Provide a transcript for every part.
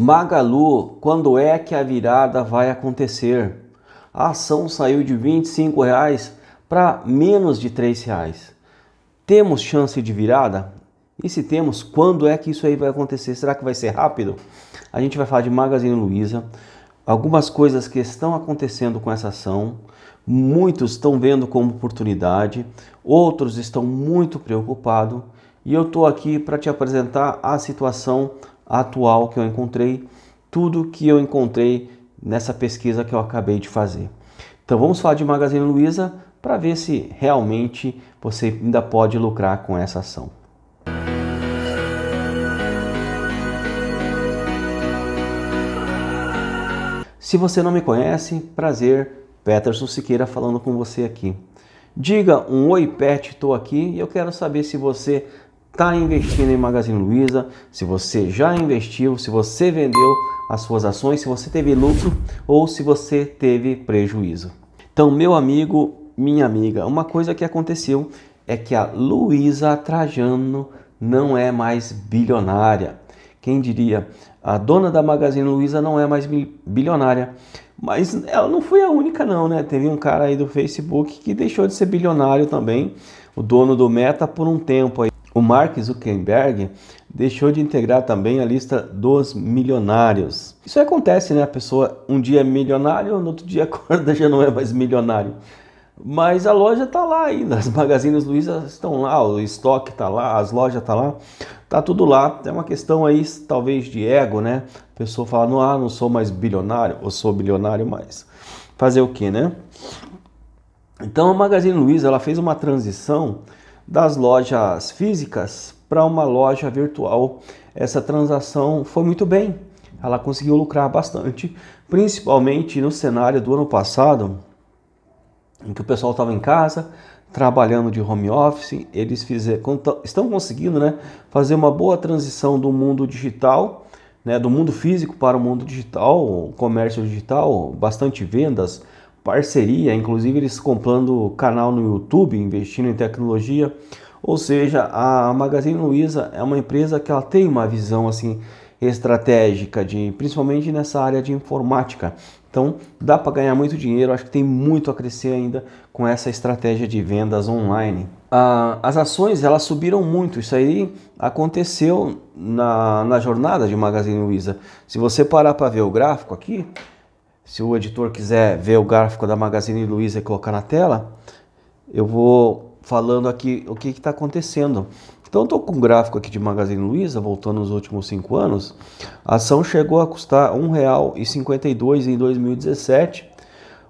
Magalu, quando é que a virada vai acontecer? A ação saiu de R$ 25,00 para menos de R$ 3,00. Temos chance de virada? E se temos, quando é que isso aí vai acontecer? Será que vai ser rápido? A gente vai falar de Magazine Luiza, algumas coisas que estão acontecendo com essa ação, muitos estão vendo como oportunidade, outros estão muito preocupados, e eu estou aqui para te apresentar a situação atual que eu encontrei, tudo que eu encontrei nessa pesquisa que eu acabei de fazer. Então vamos falar de Magazine Luiza para ver se realmente você ainda pode lucrar com essa ação. Se você não me conhece, prazer, Peterson Siqueira falando com você aqui. Diga um oi pet, estou aqui e eu quero saber se você está investindo em Magazine Luiza, se você já investiu, se você vendeu as suas ações, se você teve lucro ou se você teve prejuízo. Então, meu amigo, minha amiga, uma coisa que aconteceu é que a Luiza Trajano não é mais bilionária. Quem diria? A dona da Magazine Luiza não é mais bilionária. Mas ela não foi a única não, né? Teve um cara aí do Facebook que deixou de ser bilionário também, o dono do Meta por um tempo aí. O Mark Zuckerberg deixou de integrar também a lista dos milionários. Isso acontece, né? A pessoa um dia é milionário, no outro dia acorda já não é mais milionário. Mas a loja está lá ainda, as Magazines Luiza estão lá, o estoque está lá, as lojas tá lá, tá tudo lá. É uma questão aí, talvez, de ego, né? A pessoa fala, não, ah, não sou mais bilionário, ou sou bilionário mais. Fazer o que, né? Então a Magazine Luiza, ela fez uma transição das lojas físicas para uma loja virtual. Essa transação foi muito bem, ela conseguiu lucrar bastante, principalmente no cenário do ano passado, em que o pessoal estava em casa, trabalhando de home office, eles fizeram, estão conseguindo né, fazer uma boa transição do mundo digital, né, do mundo físico para o mundo digital, comércio digital, bastante vendas, parceria, inclusive eles comprando canal no YouTube, investindo em tecnologia. Ou seja, a Magazine Luiza é uma empresa que ela tem uma visão assim estratégica de principalmente nessa área de informática. Então, dá para ganhar muito dinheiro, acho que tem muito a crescer ainda com essa estratégia de vendas online. Ah, as ações elas subiram muito, isso aí aconteceu na, na jornada de Magazine Luiza. Se você parar para ver o gráfico aqui, se o editor quiser ver o gráfico da Magazine Luiza e colocar na tela, eu vou falando aqui o que está acontecendo. Então, estou com um gráfico aqui de Magazine Luiza, voltando nos últimos cinco anos. A ação chegou a custar R$ 1,52 em 2017.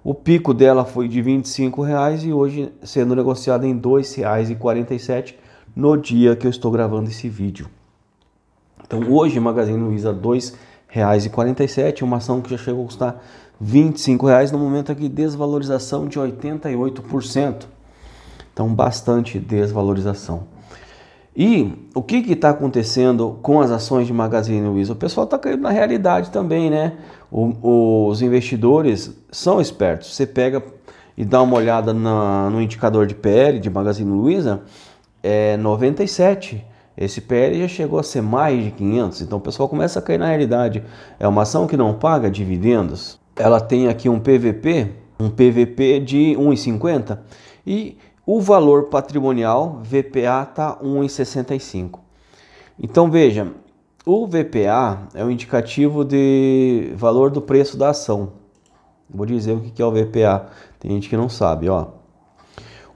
O pico dela foi de R$ 25,00 e hoje sendo negociada em R$ 2,47 no dia que eu estou gravando esse vídeo. Então, hoje, Magazine Luiza R$ 2,47, uma ação que já chegou a custar R$ 25,00 no momento aqui desvalorização de 88%. Então, bastante desvalorização. E o que está acontecendo com as ações de Magazine Luiza? O pessoal está caindo na realidade também, né? O, os investidores são espertos. Você pega e dá uma olhada na, no indicador de PL de Magazine Luiza, é 97. Esse PL já chegou a ser mais de 500, então o pessoal começa a cair na realidade. É uma ação que não paga dividendos ela tem aqui um PVP, um PVP de 1,50 e o valor patrimonial VPA está 1,65. Então veja, o VPA é o um indicativo de valor do preço da ação. Vou dizer o que é o VPA, tem gente que não sabe, ó.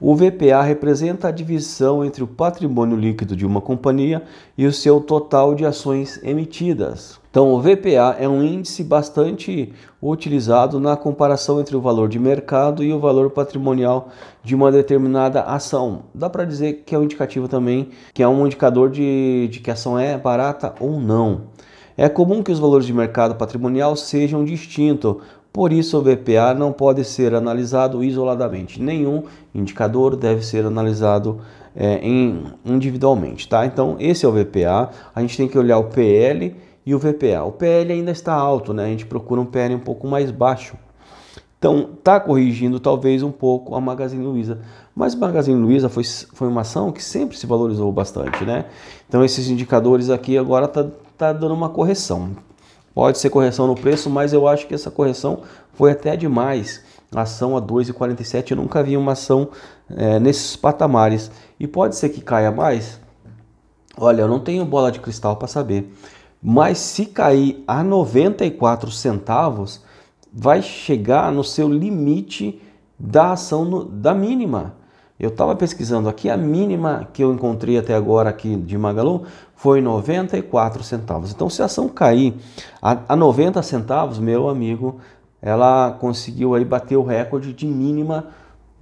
O VPA representa a divisão entre o patrimônio líquido de uma companhia e o seu total de ações emitidas. Então, o VPA é um índice bastante utilizado na comparação entre o valor de mercado e o valor patrimonial de uma determinada ação. Dá para dizer que é um indicativo também, que é um indicador de, de que a ação é barata ou não. É comum que os valores de mercado patrimonial sejam distintos, por isso, o VPA não pode ser analisado isoladamente. Nenhum indicador deve ser analisado é, em, individualmente, tá? Então, esse é o VPA. A gente tem que olhar o PL e o VPA. O PL ainda está alto, né? A gente procura um PL um pouco mais baixo. Então, está corrigindo talvez um pouco a Magazine Luiza. Mas Magazine Luiza foi, foi uma ação que sempre se valorizou bastante, né? Então, esses indicadores aqui agora tá, tá dando uma correção. Pode ser correção no preço, mas eu acho que essa correção foi até demais. A ação a 2,47 eu nunca vi uma ação é, nesses patamares. E pode ser que caia mais? Olha, eu não tenho bola de cristal para saber. Mas se cair a 94 centavos, vai chegar no seu limite da ação no, da mínima. Eu estava pesquisando aqui, a mínima que eu encontrei até agora aqui de Magalu foi 94 centavos. Então, se a ação cair a, a 90 centavos, meu amigo, ela conseguiu aí bater o recorde de mínima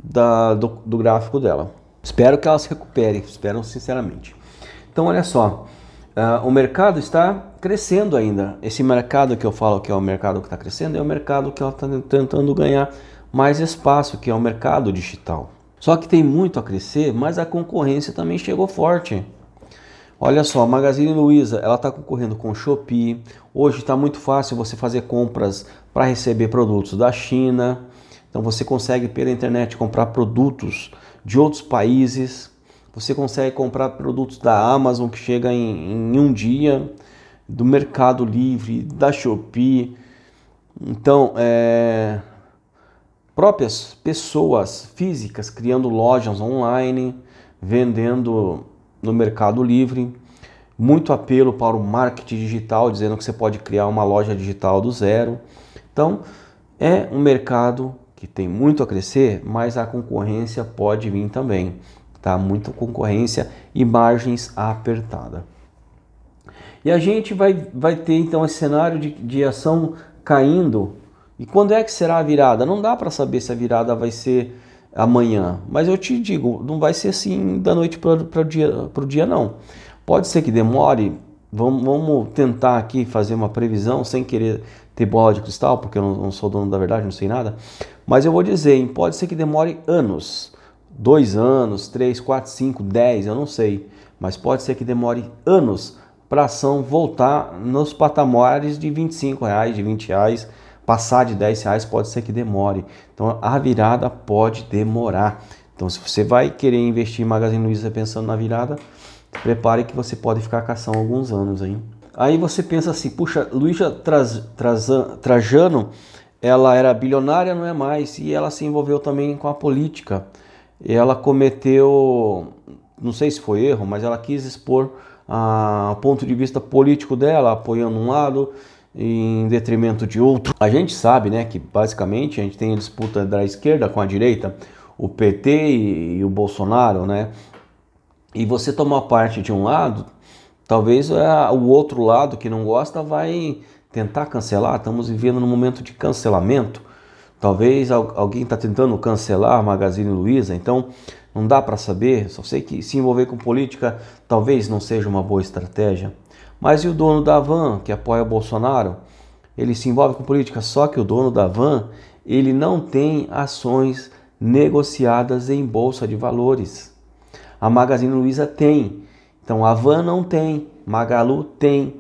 da, do, do gráfico dela. Espero que ela se recupere, espero sinceramente. Então, olha só, uh, o mercado está crescendo ainda. Esse mercado que eu falo que é o mercado que está crescendo é o mercado que ela está tentando ganhar mais espaço, que é o mercado digital. Só que tem muito a crescer, mas a concorrência também chegou forte. Olha só, a Magazine Luiza, ela está concorrendo com o Shopee. Hoje está muito fácil você fazer compras para receber produtos da China. Então você consegue pela internet comprar produtos de outros países. Você consegue comprar produtos da Amazon que chega em, em um dia, do Mercado Livre, da Shopee. Então, é, próprias pessoas físicas criando lojas online, vendendo no Mercado Livre. Muito apelo para o marketing digital, dizendo que você pode criar uma loja digital do zero. Então, é um mercado que tem muito a crescer, mas a concorrência pode vir também. Tá? Muita concorrência e margens apertada. E a gente vai, vai ter então esse cenário de, de ação caindo e quando é que será a virada? Não dá para saber se a virada vai ser amanhã, mas eu te digo, não vai ser assim da noite para o dia, pro dia, não. Pode ser que demore, vamos, vamos, tentar aqui fazer uma previsão sem querer ter bola de cristal, porque eu não, não sou dono da verdade, não sei nada, mas eu vou dizer, hein, pode ser que demore anos dois anos, três, quatro, cinco, dez, eu não sei, mas pode ser que demore anos para a ação voltar nos patamares de 25 reais, de 20 reais, Passar de 10 reais pode ser que demore. Então a virada pode demorar. Então se você vai querer investir em Magazine Luiza pensando na virada, prepare que você pode ficar caçando alguns anos aí. Aí você pensa assim, puxa, Luísa Trajano, ela era bilionária, não é mais, e ela se envolveu também com a política. Ela cometeu, não sei se foi erro, mas ela quis expor ah, o ponto de vista político dela, apoiando um lado, em detrimento de outro. A gente sabe, né, que basicamente a gente tem a disputa da esquerda com a direita, o PT e, e o Bolsonaro, né? E você tomar parte de um lado, talvez é, o outro lado que não gosta vai tentar cancelar. Estamos vivendo num momento de cancelamento. Talvez alguém está tentando cancelar a Magazine Luiza, então não dá para saber. Só sei que se envolver com política talvez não seja uma boa estratégia. Mas e o dono da van que apoia Bolsonaro? Ele se envolve com política, só que o dono da van, ele não tem ações negociadas em bolsa de valores. A Magazine Luiza tem. Então a Van não tem, Magalu tem.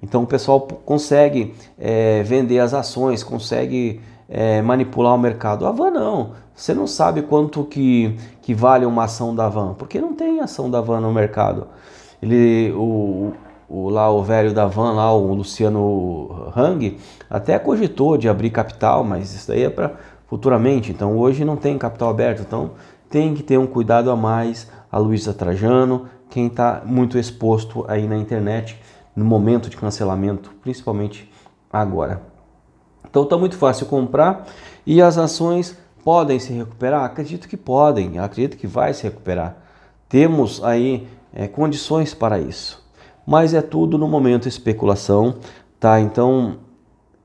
Então o pessoal consegue é, vender as ações, consegue é, manipular o mercado. A Van não. Você não sabe quanto que, que vale uma ação da Van, porque não tem ação da Van no mercado. Ele, o, o, lá o velho da van, lá o Luciano Hang, até cogitou de abrir capital, mas isso daí é para futuramente. Então hoje não tem capital aberto, então tem que ter um cuidado a mais a Luísa Trajano, quem está muito exposto aí na internet no momento de cancelamento, principalmente agora. Então está muito fácil comprar e as ações podem se recuperar? Acredito que podem, acredito que vai se recuperar. Temos aí é, condições para isso mas é tudo no momento especulação, tá? Então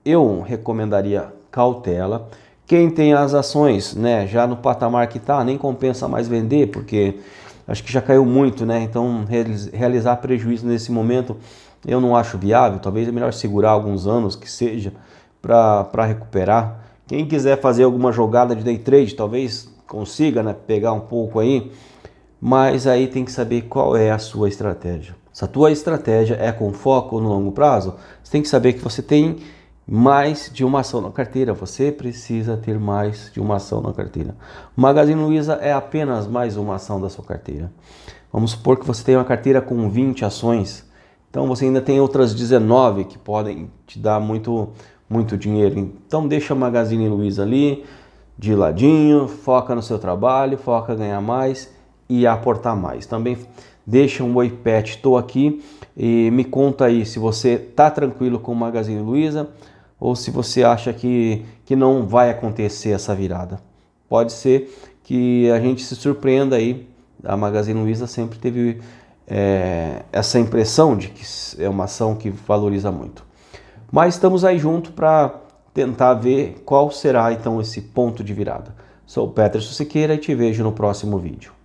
eu recomendaria cautela. Quem tem as ações, né, já no patamar que tá, nem compensa mais vender, porque acho que já caiu muito, né? Então realizar prejuízo nesse momento eu não acho viável. Talvez é melhor segurar alguns anos que seja para recuperar. Quem quiser fazer alguma jogada de day trade, talvez consiga né, pegar um pouco aí, mas aí tem que saber qual é a sua estratégia. Se a tua estratégia é com foco no longo prazo, você tem que saber que você tem mais de uma ação na carteira. Você precisa ter mais de uma ação na carteira. Magazine Luiza é apenas mais uma ação da sua carteira. Vamos supor que você tem uma carteira com 20 ações. Então você ainda tem outras 19 que podem te dar muito muito dinheiro. Então deixa o Magazine Luiza ali de ladinho, foca no seu trabalho, foca ganhar mais e aportar mais. Também deixa um oi pet, estou aqui e me conta aí se você tá tranquilo com o Magazine Luiza ou se você acha que, que não vai acontecer essa virada. Pode ser que a gente se surpreenda aí. A Magazine Luiza sempre teve é, essa impressão de que é uma ação que valoriza muito. Mas estamos aí junto para tentar ver qual será então esse ponto de virada. Sou o Peterson Siqueira e te vejo no próximo vídeo.